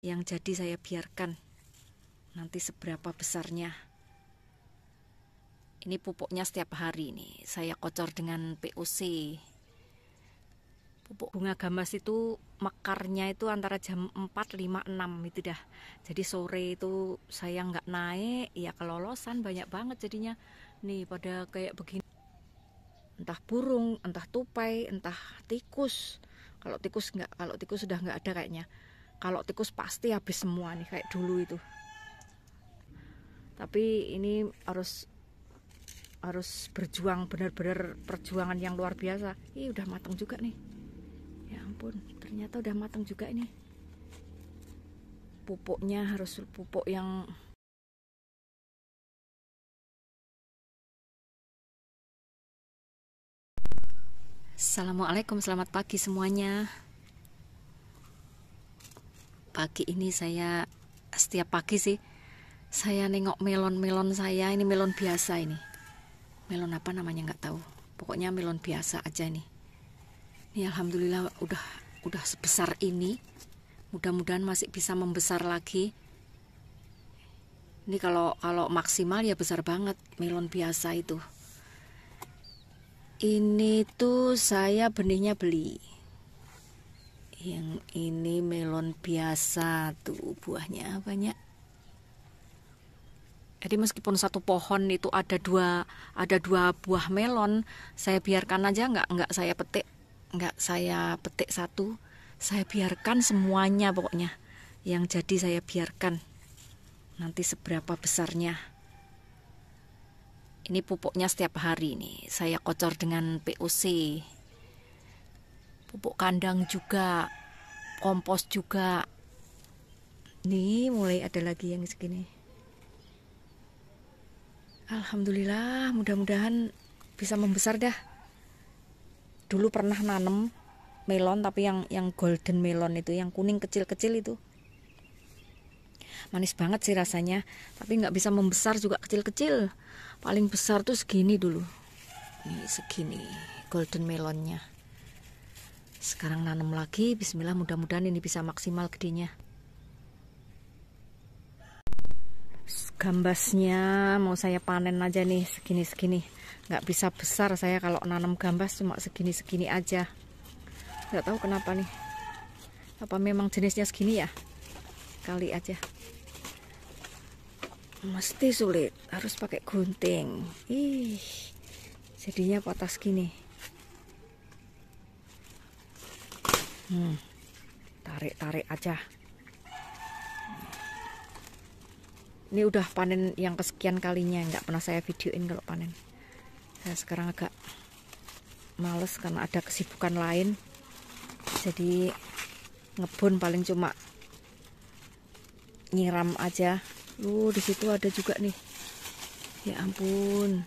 yang jadi saya biarkan nanti seberapa besarnya ini pupuknya setiap hari ini saya kocor dengan POC pupuk bunga gamas itu mekarnya itu antara jam 4, 5, 6 itu dah jadi sore itu saya nggak naik ya kelolosan banyak banget jadinya nih pada kayak begini entah burung entah tupai entah tikus kalau tikus nggak kalau tikus sudah nggak ada kayaknya kalau tikus pasti habis semua nih kayak dulu itu tapi ini harus harus berjuang benar-benar perjuangan yang luar biasa ini udah matang juga nih ya ampun ternyata udah matang juga ini pupuknya harus pupuk yang Assalamualaikum, selamat pagi semuanya pagi ini saya setiap pagi sih saya nengok melon-melon saya ini melon biasa ini melon apa namanya nggak tahu pokoknya melon biasa aja nih ini alhamdulillah udah udah sebesar ini mudah-mudahan masih bisa membesar lagi ini kalau kalau maksimal ya besar banget melon biasa itu ini tuh saya benihnya beli yang ini melon biasa tuh buahnya banyak jadi meskipun satu pohon itu ada dua ada dua buah melon saya biarkan aja nggak nggak saya petik nggak saya petik satu saya biarkan semuanya pokoknya yang jadi saya biarkan nanti seberapa besarnya ini pupuknya setiap hari nih saya kocor dengan POC pupuk kandang juga, kompos juga. Nih mulai ada lagi yang segini. Alhamdulillah, mudah-mudahan bisa membesar dah. Dulu pernah nanem melon tapi yang yang golden melon itu yang kuning kecil-kecil itu manis banget sih rasanya tapi nggak bisa membesar juga kecil-kecil paling besar tuh segini dulu ini segini golden melonnya sekarang nanam lagi, bismillah mudah-mudahan ini bisa maksimal gedenya. Gambasnya mau saya panen aja nih segini-segini. Nggak bisa besar saya kalau nanam gambas cuma segini-segini aja. Nggak tahu kenapa nih. Apa memang jenisnya segini ya? Kali aja mesti sulit harus pakai gunting ih jadinya patah segini hmm, tarik tarik aja ini udah panen yang kesekian kalinya nggak pernah saya videoin kalau panen saya sekarang agak males karena ada kesibukan lain jadi ngebun paling cuma nyiram aja lu di situ ada juga nih ya ampun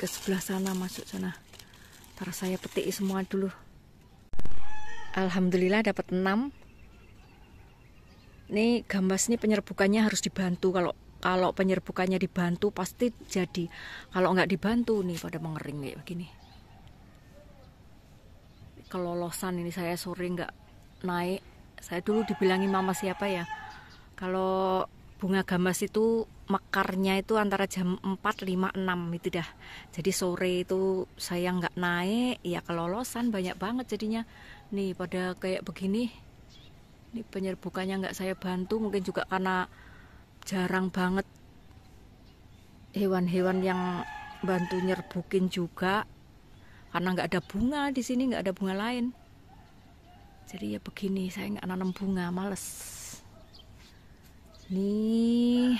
ke sebelah sana masuk sana ntar saya petik semua dulu Alhamdulillah dapat 6 Ini gambas ini penyerbukannya harus dibantu Kalau kalau penyerbukannya dibantu pasti jadi Kalau nggak dibantu nih pada mengering kayak begini Kelolosan ini saya sore nggak naik Saya dulu dibilangin mama siapa ya Kalau bunga gambas itu mekarnya itu antara jam 4, 5, 6 itu dah jadi sore itu saya nggak naik ya kelolosan banyak banget jadinya nih pada kayak begini ini penyerbukannya nggak saya bantu mungkin juga karena jarang banget hewan-hewan yang bantu nyerbukin juga karena nggak ada bunga di sini nggak ada bunga lain jadi ya begini saya nggak nanam bunga males nih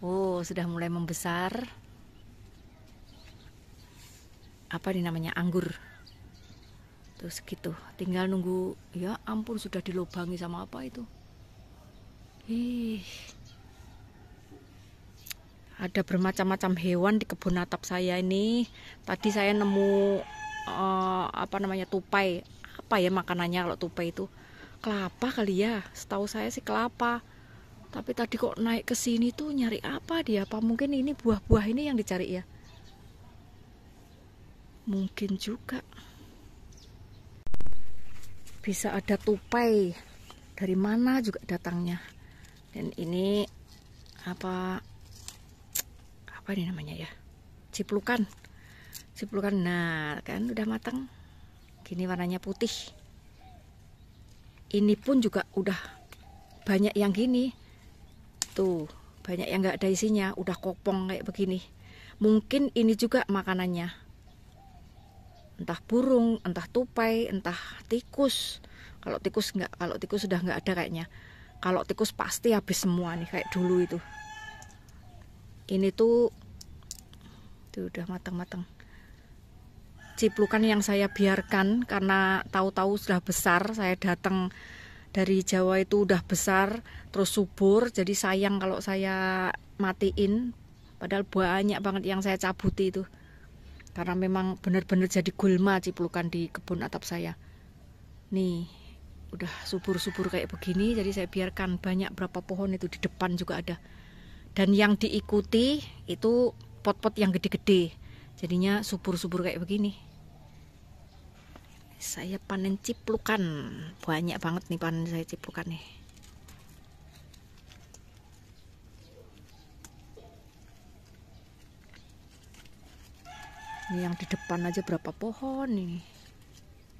oh sudah mulai membesar apa ini namanya anggur terus gitu tinggal nunggu ya ampun sudah dilobangi sama apa itu Ih. ada bermacam-macam hewan di kebun atap saya ini tadi saya nemu uh, apa namanya tupai apa ya makanannya kalau tupai itu kelapa kali ya setahu saya sih kelapa tapi tadi kok naik ke sini tuh nyari apa dia apa mungkin ini buah-buah ini yang dicari ya mungkin juga bisa ada tupai dari mana juga datangnya dan ini apa apa ini namanya ya ciplukan ciplukan nah kan udah matang gini warnanya putih ini pun juga udah banyak yang gini tuh banyak yang nggak ada isinya udah kopong kayak begini mungkin ini juga makanannya entah burung, entah tupai, entah tikus. Kalau tikus nggak, kalau tikus sudah nggak ada kayaknya. Kalau tikus pasti habis semua nih kayak dulu itu. Ini tuh, tuh udah matang-matang. Ciplukan yang saya biarkan karena tahu-tahu sudah besar, saya datang dari Jawa itu udah besar, terus subur, jadi sayang kalau saya matiin. Padahal banyak banget yang saya cabuti itu karena memang benar-benar jadi gulma ciplukan di kebun atap saya nih udah subur-subur kayak begini jadi saya biarkan banyak berapa pohon itu di depan juga ada dan yang diikuti itu pot-pot yang gede-gede jadinya subur-subur kayak begini saya panen ciplukan banyak banget nih panen saya ciplukan nih ini yang di depan aja berapa pohon ini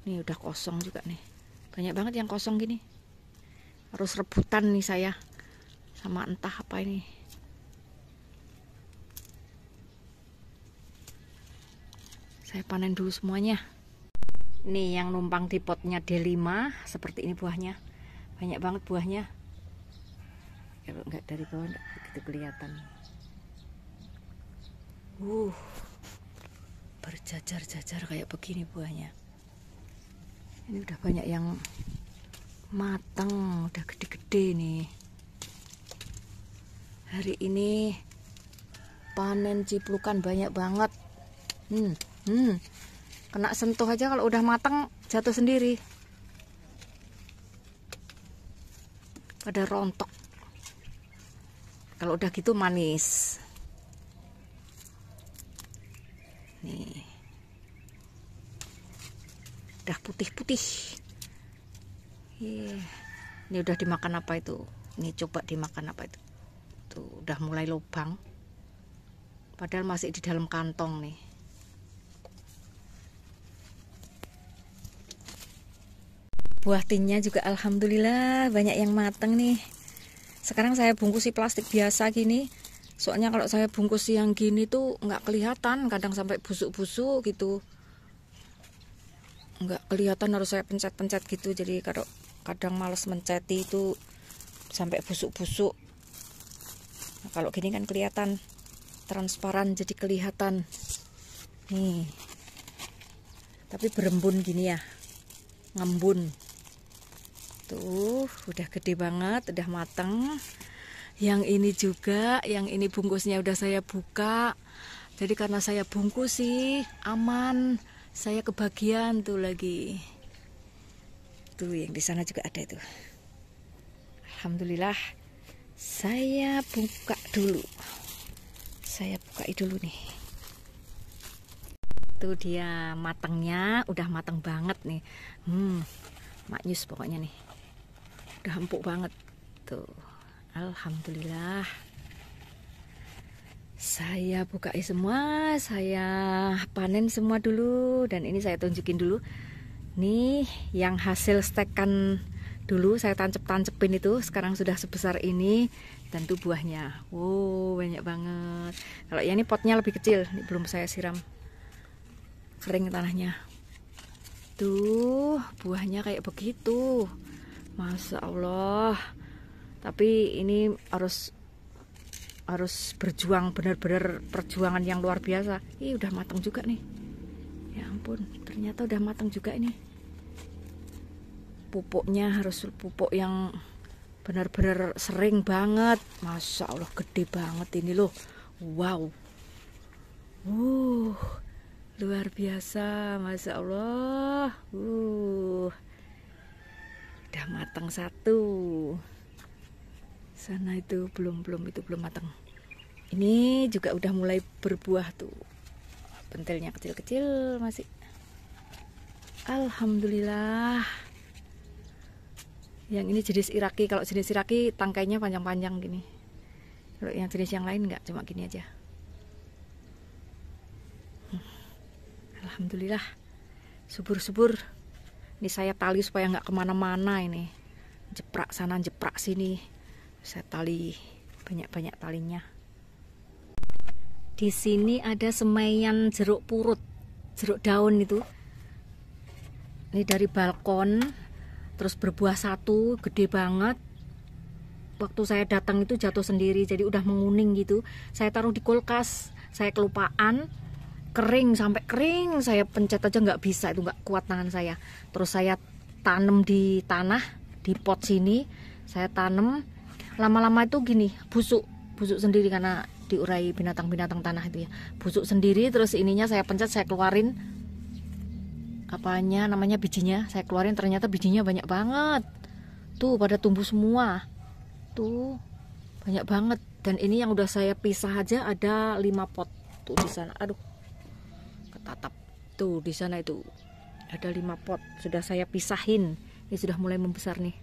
ini udah kosong juga nih banyak banget yang kosong gini harus rebutan nih saya sama entah apa ini saya panen dulu semuanya ini yang numpang di potnya D5 seperti ini buahnya banyak banget buahnya kalau nggak dari bawah nggak begitu kelihatan uh berjajar-jajar kayak begini buahnya ini udah banyak yang matang udah gede-gede nih hari ini panen ciplukan banyak banget hmm, hmm. kena sentuh aja kalau udah matang jatuh sendiri pada rontok kalau udah gitu manis nih udah putih-putih iya. ini udah dimakan apa itu ini coba dimakan apa itu tuh udah mulai lubang padahal masih di dalam kantong nih buah tinnya juga alhamdulillah banyak yang mateng nih sekarang saya bungkus si plastik biasa gini soalnya kalau saya bungkus yang gini tuh nggak kelihatan kadang sampai busuk-busuk gitu nggak kelihatan harus saya pencet-pencet gitu jadi kalau kadang males menceti itu sampai busuk-busuk nah, kalau gini kan kelihatan transparan jadi kelihatan nih tapi berembun gini ya ngembun tuh udah gede banget udah mateng yang ini juga yang ini bungkusnya udah saya buka jadi karena saya bungkus sih aman saya kebagian tuh lagi tuh yang di sana juga ada itu alhamdulillah saya buka dulu saya buka dulu nih tuh dia matangnya udah matang banget nih hmm maknyus pokoknya nih udah empuk banget tuh alhamdulillah saya buka semua saya panen semua dulu dan ini saya tunjukin dulu nih yang hasil stekan dulu saya tancep-tancepin itu sekarang sudah sebesar ini dan tuh buahnya wow banyak banget kalau ya ini potnya lebih kecil ini belum saya siram kering tanahnya tuh buahnya kayak begitu Masya Allah tapi ini harus harus berjuang benar-benar perjuangan yang luar biasa Ih, udah matang juga nih ya ampun ternyata udah matang juga ini pupuknya harus pupuk yang benar-benar sering banget Masya Allah gede banget ini loh wow uh luar biasa Masya Allah uh udah matang satu sana itu belum belum itu belum matang ini juga udah mulai berbuah tuh pentilnya kecil-kecil masih Alhamdulillah yang ini jenis iraki kalau jenis iraki tangkainya panjang-panjang gini kalau yang jenis yang lain nggak cuma gini aja hmm. Alhamdulillah subur-subur ini saya tali supaya nggak kemana-mana ini jeprak sana jeprak sini saya tali banyak-banyak talinya di sini ada semaian jeruk purut jeruk daun itu ini dari balkon terus berbuah satu gede banget waktu saya datang itu jatuh sendiri jadi udah menguning gitu saya taruh di kulkas saya kelupaan kering sampai kering saya pencet aja nggak bisa itu nggak kuat tangan saya terus saya tanam di tanah di pot sini saya tanam lama-lama itu gini busuk busuk sendiri karena diurai binatang-binatang tanah itu ya busuk sendiri terus ininya saya pencet saya keluarin apanya namanya bijinya saya keluarin ternyata bijinya banyak banget tuh pada tumbuh semua tuh banyak banget dan ini yang udah saya pisah aja ada 5 pot tuh di sana aduh ketatap tuh di sana itu ada 5 pot sudah saya pisahin ini sudah mulai membesar nih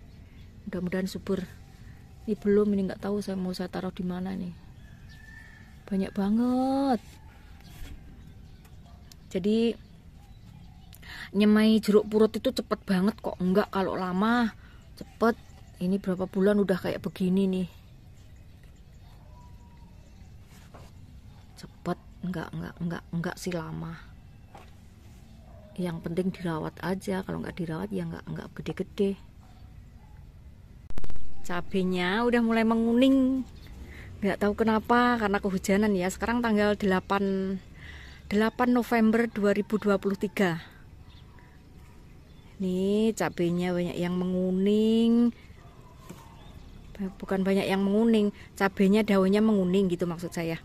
mudah-mudahan subur ini belum ini nggak tahu saya mau saya taruh di mana nih banyak banget jadi nyemai jeruk purut itu cepet banget kok enggak kalau lama cepet ini berapa bulan udah kayak begini nih cepet enggak enggak enggak enggak sih lama yang penting dirawat aja kalau enggak dirawat ya enggak enggak gede-gede cabenya udah mulai menguning nggak tahu kenapa karena kehujanan ya sekarang tanggal 8 8 November 2023 Ini cabenya banyak yang menguning bukan banyak yang menguning cabenya daunnya menguning gitu maksud saya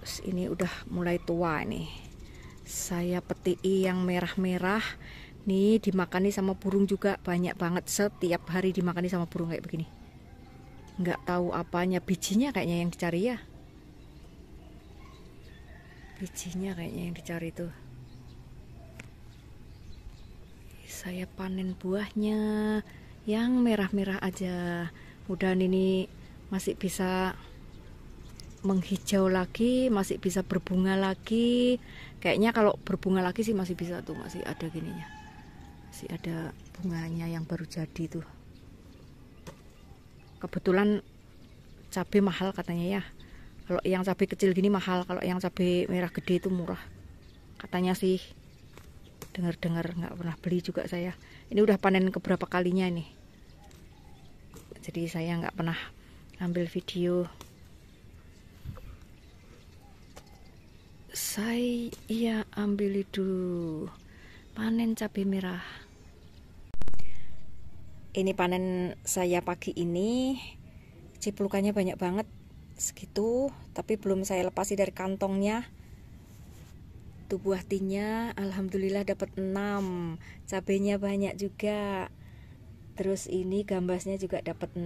Terus ini udah mulai tua nih saya petik yang merah-merah Nih dimakani sama burung juga banyak banget setiap hari dimakani sama burung kayak begini. Nggak tahu apanya bijinya kayaknya yang dicari ya. Bijinya kayaknya yang dicari itu Saya panen buahnya yang merah-merah aja. Mudah ini masih bisa menghijau lagi, masih bisa berbunga lagi. Kayaknya kalau berbunga lagi sih masih bisa tuh, masih ada gininya masih ada bunganya yang baru jadi tuh kebetulan cabai mahal katanya ya kalau yang cabai kecil gini mahal kalau yang cabai merah gede itu murah katanya sih dengar-dengar nggak pernah beli juga saya ini udah panen keberapa kalinya ini jadi saya nggak pernah ambil video saya iya, ambil itu panen cabai merah ini panen saya pagi ini ciplukannya banyak banget segitu tapi belum saya lepasi dari kantongnya tubuh buah tinya alhamdulillah dapat 6 cabenya banyak juga terus ini gambasnya juga dapat 6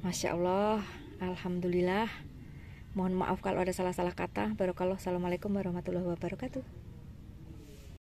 Masya Allah Alhamdulillah mohon maaf kalau ada salah-salah kata barokallah Assalamualaikum warahmatullahi wabarakatuh